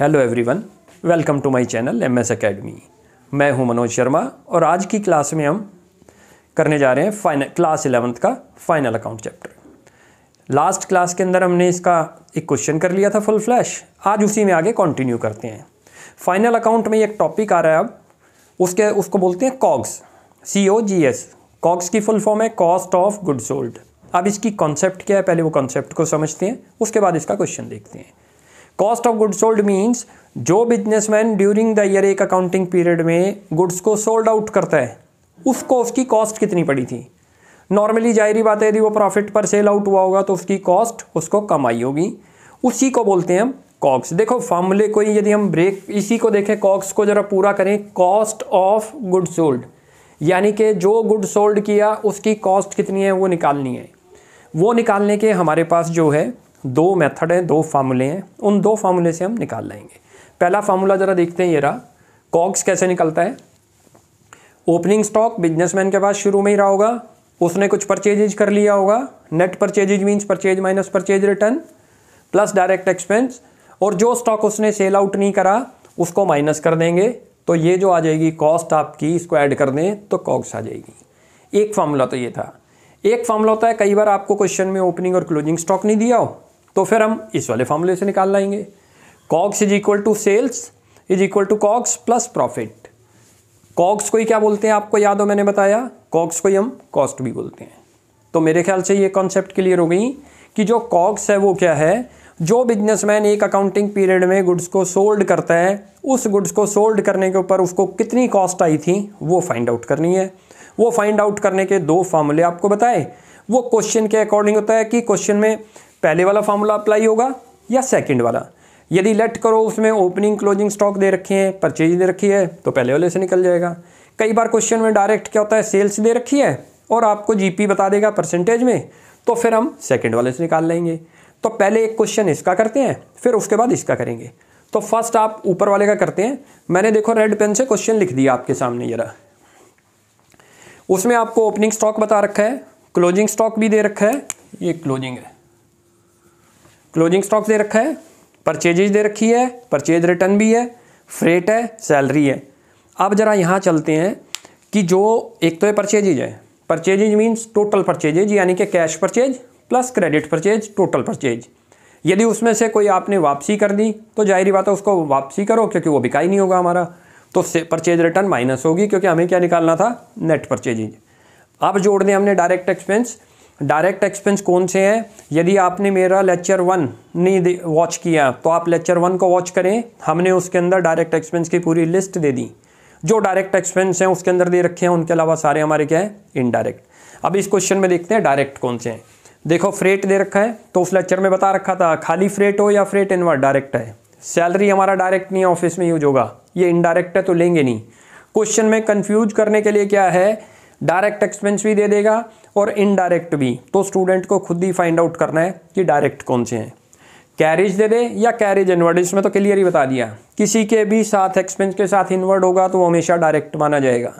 hello everyone welcome to my channel M S academy मैं हूं मनोज शर्मा और आज की क्लास में हम करने जा रहे हैं फाइनल क्लास इलेवंथ का final account chapter last class के अंदर हमने इसका एक क्वेश्चन कर लिया था फुल फ्लैश आज उसी में आगे कंटिन्यू करते हैं फाइनल अकाउंट में एक टॉपिक आ रहा है अब उसके उसको बोलते हैं COGS C O G S COGS की फुल फॉर्म है कॉस्ट ऑफ गुड सोल्ड अब इसकी कॉन्सेप्ट क्या है पहले वो कॉन्सेप्ट को समझते हैं उसके बाद इसका क्वेश्चन देखते हैं cost of good sold means जो बिजनेसमैन ड्यूरिंग द ईयर एक अकाउंटिंग पीरियड में गुड्स को सोल्ड आउट करता है उसको उसकी कॉस्ट कितनी पड़ी थी नॉर्मली जाहरी बात है यदि वो प्रॉफिट पर सेल आउट हुआ होगा तो उसकी कॉस्ट उसको कम आई होगी उसी को बोलते हैं हम कॉक्स देखो फॉर्मूले को ही यदि हम ब्रेक इसी को देखें कॉक्स को ज़रा पूरा करें कॉस्ट ऑफ गुड सोल्ड यानी कि जो गुड सोल्ड किया उसकी कॉस्ट कितनी है वो निकालनी है वो निकालने के हमारे पास जो है दो मेथड हैं दो फार्मूले हैं उन दो फार्मूले से हम निकाल लेंगे पहला फार्मूला ज़रा देखते हैं ये रहा कॉक्स कैसे निकलता है ओपनिंग स्टॉक बिजनेसमैन के पास शुरू में ही रहा होगा उसने कुछ परचेजेज कर लिया होगा net purchases means purchase minus purchase return plus direct expense और जो स्टॉक उसने सेल आउट नहीं करा उसको माइनस कर देंगे तो ये जो आ जाएगी कॉस्ट आपकी इसको ऐड कर दें तो कॉक्स आ जाएगी एक फार्मूला तो ये था एक फार्मूला होता है कई बार आपको क्वेश्चन में ओपनिंग और क्लोजिंग स्टॉक नहीं दिया हो तो फिर हम इस वाले फॉर्मूले से निकाल लाएंगे COGS is equal to sales is equal to COGS plus profit COGS को ही क्या बोलते हैं आपको याद हो मैंने बताया कॉक्स को ही हम कॉस्ट भी बोलते हैं तो मेरे ख्याल से ये कॉन्सेप्ट क्लियर हो गई कि जो कॉक्स है वो क्या है जो बिजनेसमैन एक अकाउंटिंग पीरियड में गुड्स को सोल्ड करता है उस गुड्स को सोल्ड करने के ऊपर उसको कितनी कॉस्ट आई थी वो फाइंड आउट करनी है वो फाइंड आउट करने के दो फार्मूले आपको बताए वो क्वेश्चन के अकॉर्डिंग होता है कि क्वेश्चन में पहले वाला फार्मूला अप्लाई होगा या सेकेंड वाला यदि लेट करो उसमें ओपनिंग क्लोजिंग स्टॉक दे रखे हैं परचेज दे रखी है तो पहले वाले से निकल जाएगा कई बार क्वेश्चन में डायरेक्ट क्या होता है सेल्स दे रखी है और आपको जीपी बता देगा परसेंटेज में तो फिर हम सेकंड वाले से निकाल लेंगे तो पहले एक क्वेश्चन इसका करते हैं फिर उसके बाद इसका करेंगे तो फर्स्ट आप ऊपर वाले का करते हैं मैंने देखो रेड पेन से क्वेश्चन लिख दिया आपके सामने जरा उसमें आपको ओपनिंग स्टॉक बता रखा है क्लोजिंग स्टॉक भी दे रखा है ये क्लोजिंग है क्लोजिंग स्टॉक दे रखा है परचेजेज दे रखी है परचेज रिटर्न भी है फ्रेट है सैलरी है अब ज़रा यहाँ चलते हैं कि जो एक तो ये परचेजेज है परचेजेज मीन्स टोटल परचेजेज यानी कि cash purchase plus credit purchase total purchase यदि उसमें से कोई आपने वापसी कर दी तो जाहिर बात है उसको वापसी करो क्योंकि वो बिका ही नहीं होगा हमारा तो परचेज रिटर्न माइनस होगी क्योंकि हमें क्या निकालना था नेट परचेजिंग अब जोड़ दें हमने डायरेक्ट एक्सपेंस डायरेक्ट एक्सपेंस कौन से हैं यदि आपने मेरा लेक्चर वन नहीं वॉच किया तो आप लेक्चर वन को वॉच करें हमने उसके अंदर डायरेक्ट एक्सपेंस की पूरी लिस्ट दे दी जो डायरेक्ट एक्सपेंस हैं उसके अंदर दे रखे हैं उनके अलावा सारे हमारे क्या है इनडायरेक्ट अब इस क्वेश्चन में देखते हैं डायरेक्ट कौन से हैं देखो फ्रेट दे रखा है तो उस लेक्चर में बता रखा था खाली फ्रेट हो या फ्रेट इनवर्ट डायरेक्ट है सैलरी हमारा डायरेक्ट नहीं है ऑफिस में यूज होगा ये इनडायरेक्ट है तो लेंगे नहीं क्वेश्चन में कन्फ्यूज करने के लिए क्या है डायरेक्ट एक्सपेंस भी दे देगा और इनडायरेक्ट भी तो स्टूडेंट को खुद ही फाइंड आउट करना है कि डायरेक्ट कौन से हैं कैरेज दे दे या कैरेज इनवर्ड इसमें तो क्लियर ही बता दिया किसी के भी साथ एक्सपेंस के साथ इनवर्ड होगा तो वो हमेशा डायरेक्ट माना जाएगा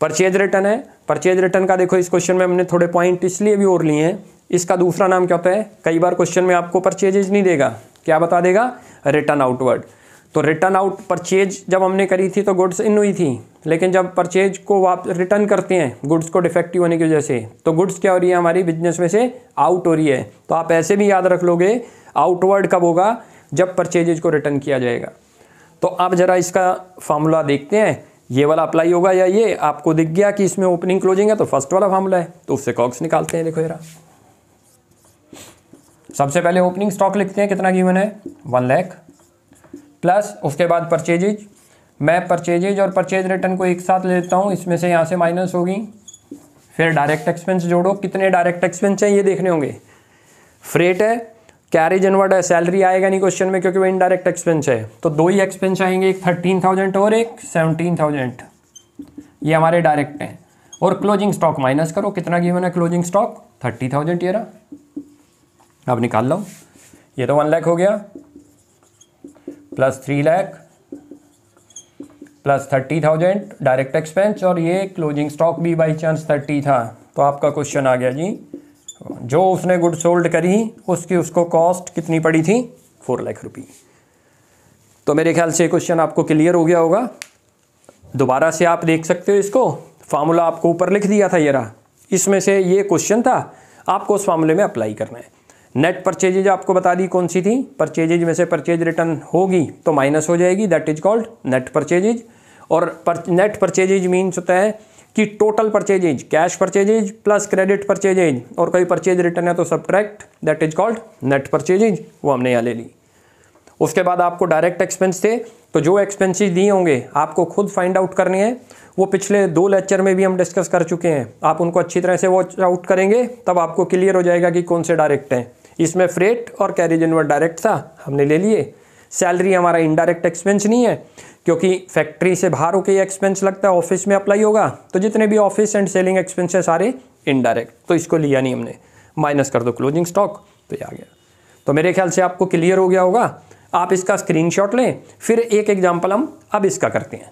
परचेज रिटर्न है परचेज रिटर्न का देखो इस क्वेश्चन में हमने थोड़े पॉइंट इसलिए भी और लिए हैं इसका दूसरा नाम क्या होता है कई बार क्वेश्चन में आपको परचेजेज नहीं देगा क्या बता देगा रिटर्न आउटवर्ड तो रिटर्न आउट परचेज जब हमने करी थी तो गुड्स इन हुई थी लेकिन जब परचेज को आप रिटर्न करते हैं गुड्स को डिफेक्टिव होने की वजह से तो गुड्स क्या हो रही है हमारी बिजनेस में से आउट हो रही है तो आप ऐसे भी याद रख लोगे आउटवर्ड कब होगा जब परचेजेज को रिटर्न किया जाएगा तो आप ज़रा इसका फार्मूला देखते हैं ये वाला अप्लाई होगा या ये आपको दिख गया कि इसमें ओपनिंग क्लोजिंग है तो फर्स्ट वाला फार्मूला है तो उससे कॉक्स निकालते हैं देखो जरा सबसे पहले ओपनिंग स्टॉक लिखते हैं कितना गिवन है वन लैख प्लस उसके बाद परचेजेज मैं परचेजेज और परचेज रिटर्न को एक साथ लेता हूँ इसमें से यहाँ से माइनस होगी फिर डायरेक्ट एक्सपेंस जोड़ो कितने डायरेक्ट एक्सपेंस हैं ये देखने होंगे फ्रेट है कैरेज इनवर्ड है सैलरी आएगा नहीं क्वेश्चन में क्योंकि वो इनडायरेक्ट एक्सपेंस है तो दो ही एक्सपेंस आएंगे एक थर्टीन थाउजेंड और एक सेवनटीन थाउजेंड ये हमारे डायरेक्ट हैं और क्लोजिंग स्टॉक माइनस करो कितना गिवन है क्लोजिंग स्टॉक थर्टी थाउजेंड ये रहा अब निकाल लो ये तो वन लैख हो गया plus three lakh plus thirty thousand direct expense और ये क्लोजिंग स्टॉक भी बाई चांस थर्टी था तो आपका क्वेश्चन आ गया जी जो उसने गुड सोल्ड करी उसकी उसको कॉस्ट कितनी पड़ी थी फोर लाख रुपी तो मेरे ख्याल से क्वेश्चन आपको क्लियर हो गया होगा दोबारा से आप देख सकते हो इसको फार्मूला आपको ऊपर लिख दिया था ये रहा इसमें से ये क्वेश्चन था आपको उस फार्मूले में अप्लाई करना है नेट परचेजेज आपको बता दी कौन सी थी परचेजेज में से परचेज रिटर्न होगी तो माइनस हो जाएगी that is called net purchases और पर, नेट परचेजेज मीन्स होता है कि total purchases cash purchases plus credit purchases और कोई परचेज रिटर्न है तो subtract that is called net purchases वो हमने यहाँ ले ली उसके बाद आपको डायरेक्ट एक्सपेंस थे तो जो एक्सपेंसिज दिए होंगे आपको खुद फाइंड आउट करने हैं वो पिछले दो लेक्चर में भी हम डिस्कस कर चुके हैं आप उनको अच्छी तरह से वॉच आउट करेंगे तब आपको क्लियर हो जाएगा कि कौन से डायरेक्ट हैं इसमें फ्रेट और कैरेज इनवर डायरेक्ट था हमने ले लिए सैलरी हमारा इनडायरेक्ट एक्सपेंस नहीं है क्योंकि फैक्ट्री से बाहर होकर एक्सपेंस लगता है ऑफिस में अप्लाई होगा तो जितने भी ऑफिस एंड सेलिंग एक्सपेंस है सारे इनडायरेक्ट तो इसको लिया नहीं हमने माइनस कर दो क्लोजिंग स्टॉक तो ये आ गया तो मेरे ख्याल से आपको क्लियर हो गया होगा आप इसका स्क्रीन लें फिर एक एग्जाम्पल हम अब इसका करते हैं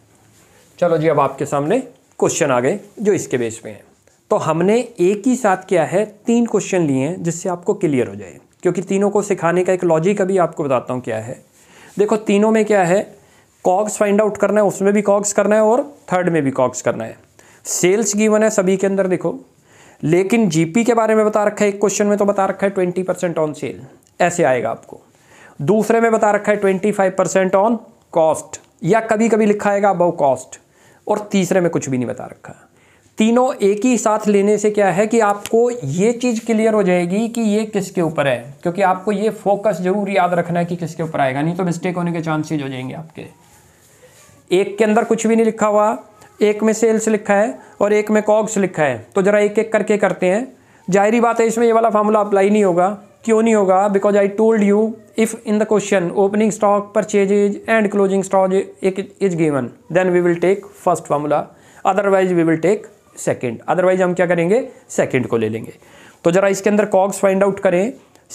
चलो जी अब आपके सामने क्वेश्चन आ गए जो इसके बेस पे हैं तो हमने एक ही साथ क्या है तीन क्वेश्चन लिए हैं जिससे आपको क्लियर हो जाए क्योंकि तीनों को सिखाने का एक लॉजिक अभी आपको बताता हूँ क्या है देखो तीनों में क्या है कॉग्स फाइंड आउट करना है उसमें भी कॉग्स करना है और थर्ड में भी कॉग्स करना है सेल्स गिवन है सभी के अंदर देखो लेकिन जीपी के बारे में बता रखा है एक क्वेश्चन में तो बता रखा है ट्वेंटी परसेंट ऑन सेल ऐसे आएगा आपको दूसरे में बता रखा है twenty five percent on cost या कभी कभी लिखा आएगा अबव कॉस्ट और तीसरे में कुछ भी नहीं बता रखा है तीनों एक ही साथ लेने से क्या है कि आपको ये चीज़ क्लियर हो जाएगी कि ये किसके ऊपर है क्योंकि आपको ये फोकस जरूर याद रखना है कि किसके ऊपर आएगा नहीं तो मिस्टेक होने के चांसेज हो जाएंगे आपके एक के अंदर कुछ भी नहीं लिखा हुआ एक में सेल्स लिखा है और एक में कॉग्स लिखा है तो ज़रा एक एक करके करते हैं जाहरी बात है इसमें ये वाला फार्मूला अप्लाई नहीं होगा क्यों नहीं होगा because I told you if in the question opening stock is and closing stock एक is given then we will take first formula otherwise we will take second otherwise हम क्या करेंगे सेकेंड को ले लेंगे तो ज़रा इसके अंदर कॉग्स फाइंड आउट करें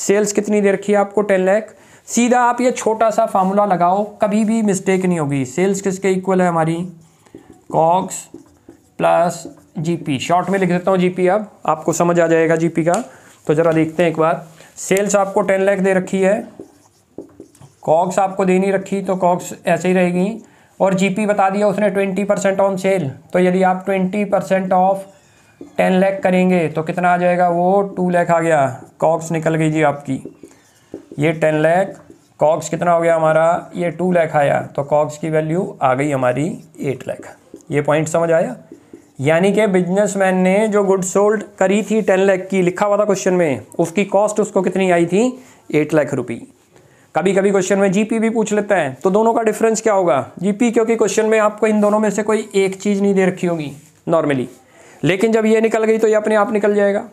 सेल्स कितनी दे रखी है आपको टेन लैख सीधा आप ये छोटा सा फार्मूला लगाओ कभी भी मिस्टेक नहीं होगी सेल्स किसके इक्वल है हमारी कॉग्स प्लस जीपी शॉर्ट में लिख देता हूँ जीपी अब आपको समझ आ जाएगा जीपी का तो ज़रा देखते हैं एक बार सेल्स आपको टेन लैख दे रखी है कॉक्स आपको दे नहीं रखी तो कॉक्स ऐसे ही रहेगी और जीपी बता दिया उसने ट्वेंटी परसेंट ऑन सेल तो यदि आप twenty percent of ten lakh करेंगे तो कितना आ जाएगा वो टू लैख आ गया कॉक्स निकल गई जी आपकी ये टेन लैख कॉक्स कितना हो गया हमारा ये टू लैख आया तो कॉक्स की वैल्यू आ गई हमारी एट लैख ये पॉइंट समझ आया यानी कि बिजनेसमैन ने जो गुड सोल्ड करी थी टेन लैख की लिखा हुआ था क्वेश्चन में उसकी कॉस्ट उसको कितनी आई थी एट लाख रुपी कभी कभी क्वेश्चन में जीपी भी पूछ लेता है तो दोनों का डिफरेंस क्या होगा जीपी क्योंकि क्वेश्चन में आपको इन दोनों में से कोई एक चीज़ नहीं दे रखी होगी नॉर्मली लेकिन जब ये निकल गई तो ये अपने आप निकल जाएगा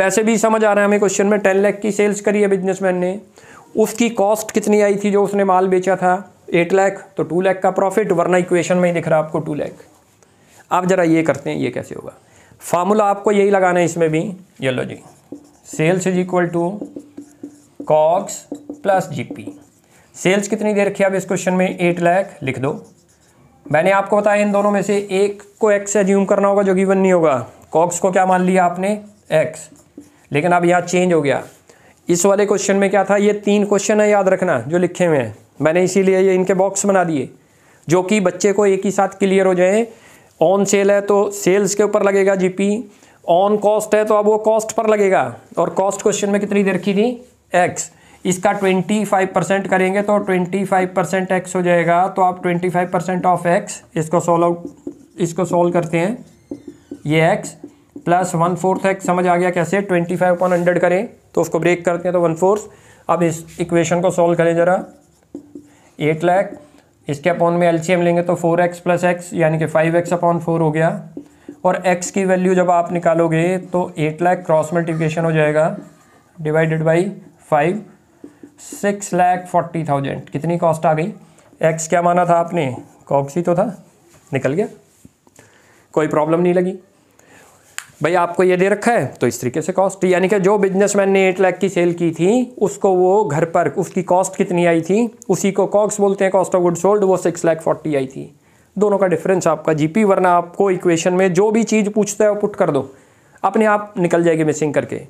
वैसे भी समझ आ रहा है हमें क्वेश्चन में टेन लैख की सेल्स करी है बिजनेसमैन ने उसकी कॉस्ट कितनी आई थी जो उसने माल बेचा था एट लैख तो टू लैख का प्रॉफिट वरना इक्वेशन में ही दिख रहा है आपको टू लैख आप ज़रा ये करते हैं ये कैसे होगा फार्मूला आपको यही लगाना है इसमें भी येलो जी sales is equal to COGS plus GP sales कितनी दे रखी है अब इस क्वेश्चन में एट लैख लिख दो मैंने आपको बताया इन दोनों में से एक को एक्स एज्यूम करना होगा जो वन नहीं होगा कॉक्स को क्या मान लिया आपने एक्स लेकिन अब यहाँ चेंज हो गया इस वाले क्वेश्चन में क्या था ये तीन क्वेश्चन है याद रखना जो लिखे हुए हैं मैंने इसीलिए ये इनके बॉक्स बना दिए जो कि बच्चे को एक ही साथ क्लियर हो जाए ऑन सेल है तो सेल्स के ऊपर लगेगा जीपी ऑन कॉस्ट है तो अब वो कॉस्ट पर लगेगा और कॉस्ट क्वेश्चन में कितनी दे रखी थी एक्स इसका 25 परसेंट करेंगे तो 25 परसेंट एक्स हो जाएगा तो आप 25 परसेंट ऑफ एक्स इसको सोल्व आउट इसको सोल्व करते हैं ये X plus one fourth X समझ आ गया कैसे 25 फाइव अपॉन हंड्रेड करें तो उसको ब्रेक करते हैं तो वन फोर्थ अब इस इक्वेशन को सोल्व करें ज़रा एट लैख इसके अपॉन में एम लेंगे तो फोर एक्स प्लस एक्स यानी कि फाइव एक्स अपॉन फोर हो गया और एक्स की वैल्यू जब आप निकालोगे तो एट लैख क्रॉस मल्टीप्लिकेशन हो जाएगा divided by five six lakh forty thousand कितनी कॉस्ट आ गई एक्स क्या माना था आपने कॉक्सी तो था निकल गया कोई प्रॉब्लम नहीं लगी भाई आपको ये दे रखा है तो इस तरीके से कॉस्ट यानी कि जो बिजनेसमैन ने एट लाख की सेल की थी उसको वो घर पर उसकी कॉस्ट कितनी आई थी उसी को कॉक्स बोलते हैं कॉस्ट ऑफ गुड सोल्ड वो सिक्स लाख फोर्टी आई थी दोनों का डिफरेंस आपका जीपी वरना आपको इक्वेशन में जो भी चीज़ पूछता है वो पुट कर दो अपने आप निकल जाएगी मिसिंग करके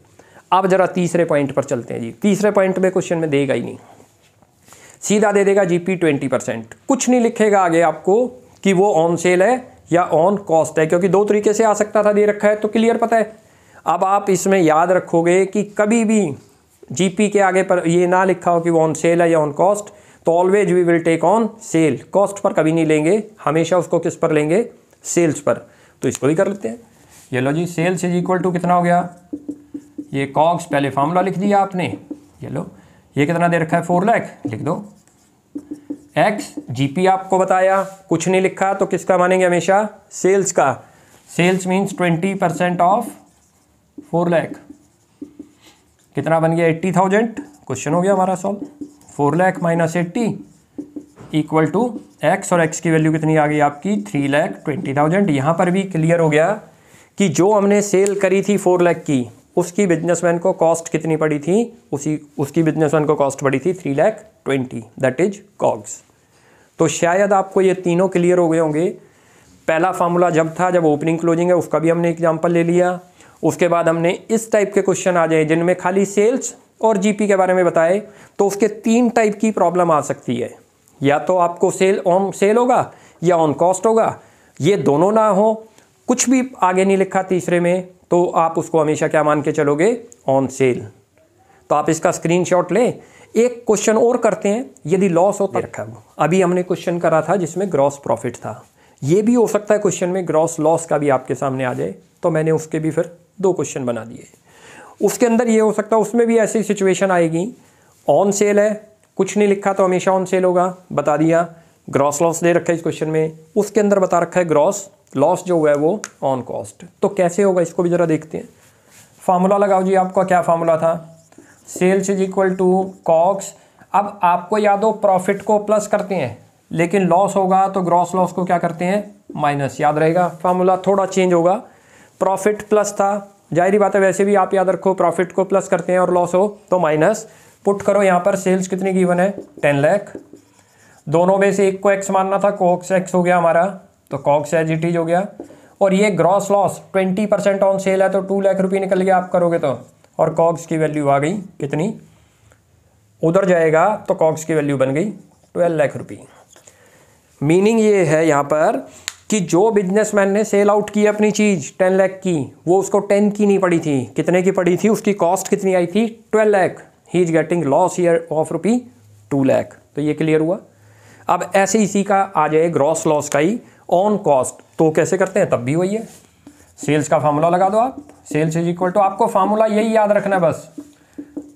अब जरा तीसरे पॉइंट पर चलते हैं जी तीसरे पॉइंट में क्वेश्चन में देगा ही नहीं सीधा दे देगा जीपी ट्वेंटी परसेंट कुछ नहीं लिखेगा आगे आपको कि वो ऑन सेल है या ऑन कॉस्ट है क्योंकि दो तरीके से आ सकता था दे रखा है तो क्लियर पता है अब आप इसमें याद रखोगे कि कभी भी जीपी के आगे पर ये ना लिखा हो कि वो ऑन सेल है या ऑन कॉस्ट तो always we will take on sale cost पर कभी नहीं लेंगे हमेशा उसको किस पर लेंगे सेल्स पर तो इसको भी कर लेते हैं ये लो जी सेल्स इज इक्वल टू कितना हो गया ये कॉक्स पहले फार्मूला लिख दिया आपने ये लो ये कितना दे रखा है फोर लैख लिख दो एक्स जीपी आपको बताया कुछ नहीं लिखा तो किसका मानेंगे हमेशा सेल्स का sales means twenty percent of four lakh कितना बन गया एट्टी थाउजेंड क्वेश्चन हो गया हमारा solve four lakh minus eighty equal to x और एक्स की वैल्यू कितनी आ गई आपकी थ्री लैख ट्वेंटी थाउजेंड यहाँ पर भी क्लियर हो गया कि जो हमने सेल करी थी फोर लैख की उसकी बिजनेसमैन को कॉस्ट कितनी पड़ी थी उसी उसकी बिजनेसमैन को कॉस्ट पड़ी थी three lakh twenty that is COGS तो शायद आपको ये तीनों क्लियर हो गए होंगे पहला फार्मूला जब था जब ओपनिंग क्लोजिंग है उसका भी हमने एग्जाम्पल ले लिया उसके बाद हमने इस टाइप के क्वेश्चन आ जाए जिनमें खाली सेल्स और जीपी के बारे में बताए तो उसके तीन टाइप की प्रॉब्लम आ सकती है या तो आपको सेल ऑन सेल होगा या ऑन कॉस्ट होगा ये दोनों ना हो कुछ भी आगे नहीं लिखा तीसरे में तो आप उसको हमेशा क्या मान के चलोगे ऑन सेल तो आप इसका स्क्रीनशॉट लें एक क्वेश्चन और करते हैं यदि लॉस होता रखा है अभी हमने क्वेश्चन करा था जिसमें ग्रॉस प्रॉफिट था ये भी हो सकता है क्वेश्चन में ग्रॉस लॉस का भी आपके सामने आ जाए तो मैंने उसके भी फिर दो क्वेश्चन बना दिए उसके अंदर ये हो सकता है उसमें भी ऐसी सिचुएशन आएगी ऑन सेल है कुछ नहीं लिखा तो हमेशा ऑन सेल होगा बता दिया ग्रॉस लॉस दे रखा है इस क्वेश्चन में उसके अंदर बता रखा है ग्रॉस लॉस जो हुआ है वो ऑन कॉस्ट तो कैसे होगा इसको भी ज़रा देखते हैं फार्मूला लगाओ जी आपका क्या फार्मूला था sales is equal to COGS अब आपको याद हो प्रॉफिट को प्लस करते हैं लेकिन लॉस होगा तो ग्रॉस लॉस को क्या करते हैं माइनस याद रहेगा फार्मूला थोड़ा चेंज होगा प्रॉफिट प्लस था जाहिर बात है वैसे भी आप याद रखो प्रॉफिट को प्लस करते हैं और लॉस हो तो माइनस पुट करो यहाँ पर सेल्स कितनी गिवन है टेन लैख दोनों में से एक को एक्स मानना था कोक्स एक्स हो गया हमारा तो कॉक्स एजिटीज हो गया और ये gross loss twenty percent on sale है तो टू लाख रुपये निकल गया आप करोगे तो और कॉक्स की वैल्यू आ गई कितनी उधर जाएगा तो कॉक्स की वैल्यू बन गई ट्वेल्व लाख रुपये मीनिंग ये है यहाँ पर कि जो बिजनेसमैन ने सेल आउट की अपनी चीज़ टेन लाख की वो उसको टेन की नहीं पड़ी थी कितने की पड़ी थी उसकी कॉस्ट कितनी आई थी twelve lakh he is getting loss year of rupee two lakh तो ये क्लियर हुआ अब ऐसे इसी का आ जाए ग्रॉस लॉस का ही ऑन कॉस्ट तो कैसे करते हैं तब भी वही है सेल्स का फार्मूला लगा दो आप सेल्स इज इक्वल टू आपको फार्मूला यही याद रखना है बस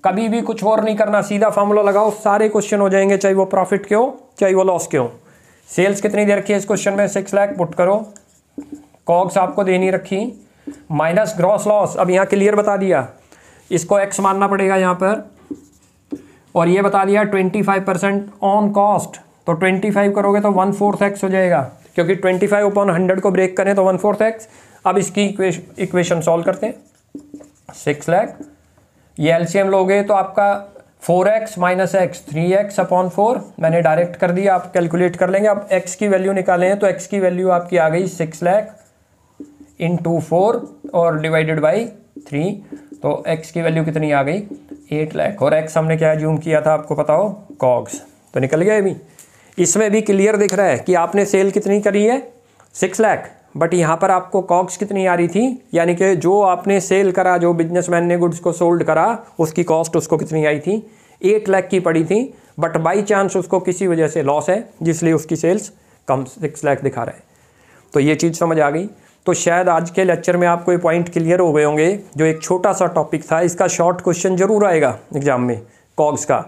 कभी भी कुछ और नहीं करना सीधा फार्मूला लगाओ सारे क्वेश्चन हो जाएंगे चाहे वो प्रॉफिट के हो चाहे वो लॉस के हो सेल्स कितनी दे रखी है इस क्वेश्चन में सिक्स लैख पुट करो कॉग्स आपको देनी रखी माइनस ग्रॉस लॉस अब यहाँ क्लियर बता दिया इसको एक्स मानना पड़ेगा यहाँ पर और ये बता दिया twenty five percent on cost तो ट्वेंटी फाइव करोगे तो वन फोर्थ एक्स हो जाएगा क्योंकि 25 फाइव अपॉन हंड्रेड को ब्रेक करें तो वन फोर्थ एक्स अब इसकी इक्वेशन सॉल्व करते हैं सिक्स लैख ये एलसीएम लोगे तो आपका four X minus X three X upon four मैंने डायरेक्ट कर दिया आप कैलकुलेट कर लेंगे आप एक्स की वैल्यू निकालें तो एक्स की वैल्यू आपकी आ गई सिक्स लैख इन टू फोर और डिवाइडेड बाई थ्री तो एक्स की वैल्यू कितनी आ गई एट लैख और एक्स हमने क्या जूम किया था आपको पता हो कॉग्स तो निकल गया अभी इसमें भी क्लियर दिख रहा है कि आपने सेल कितनी करी है सिक्स लैख बट यहाँ पर आपको कॉक्स कितनी आ रही थी यानी कि जो आपने सेल करा जो बिजनेसमैन ने गुड्स को सोल्ड करा उसकी कॉस्ट उसको कितनी आई थी एट लाख की पड़ी थी बट बाई चांस उसको किसी वजह से लॉस है जिसलिए उसकी सेल्स कम सिक्स लाख दिखा रहा है तो ये चीज़ समझ आ गई तो शायद आज के लेक्चर में आपको ये पॉइंट क्लियर हो गए होंगे जो एक छोटा सा टॉपिक था इसका शॉर्ट क्वेश्चन जरूर आएगा एग्जाम में कॉग्स का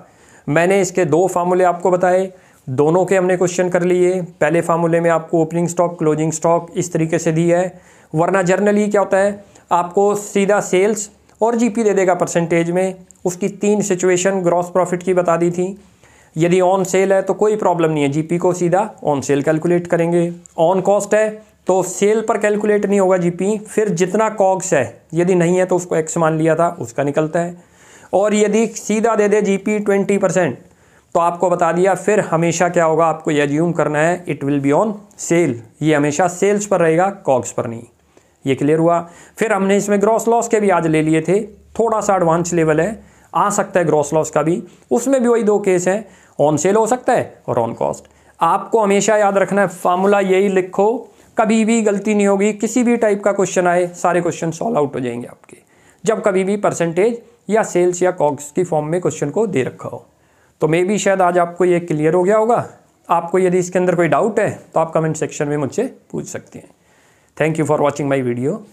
मैंने इसके दो फार्मूले आपको बताए दोनों के हमने क्वेश्चन कर लिए पहले फार्मूले में आपको ओपनिंग स्टॉक क्लोजिंग स्टॉक इस तरीके से दिया है वरना जर्नली क्या होता है आपको सीधा सेल्स और जीपी दे देगा परसेंटेज में उसकी तीन सिचुएशन ग्रॉस प्रॉफिट की बता दी थी यदि ऑन सेल है तो कोई प्रॉब्लम नहीं है जीपी को सीधा ऑन सेल कैलकुलेट करेंगे ऑन कॉस्ट है तो सेल पर कैलकुलेट नहीं होगा जीपी फिर जितना कॉग्स है यदि नहीं है तो उसको एक्स मान लिया था उसका निकलता है और यदि सीधा दे दे जीपी ट्वेंटी परसेंट तो आपको बता दिया फिर हमेशा क्या होगा आपको ये ज्यूम करना है it will be on sale ये हमेशा सेल्स पर रहेगा कॉग्स पर नहीं ये क्लियर हुआ फिर हमने इसमें ग्रॉस लॉस के भी आज ले लिए थे थोड़ा सा एडवांस लेवल है आ सकता है ग्रॉस लॉस का भी उसमें भी वही दो केस हैं ऑन सेल हो सकता है और ऑन कॉस्ट आपको हमेशा याद रखना है फार्मूला यही लिखो कभी भी गलती नहीं होगी किसी भी टाइप का क्वेश्चन आए सारे क्वेश्चन सॉल्व आउट हो जाएंगे आपके जब कभी भी परसेंटेज या सेल्स या कॉक्स की फॉर्म में क्वेश्चन को दे रखा हो तो मे भी शायद आज आपको ये क्लियर हो गया होगा आपको यदि इसके अंदर कोई डाउट है तो आप कमेंट सेक्शन में मुझसे पूछ सकते हैं thank you for watching my video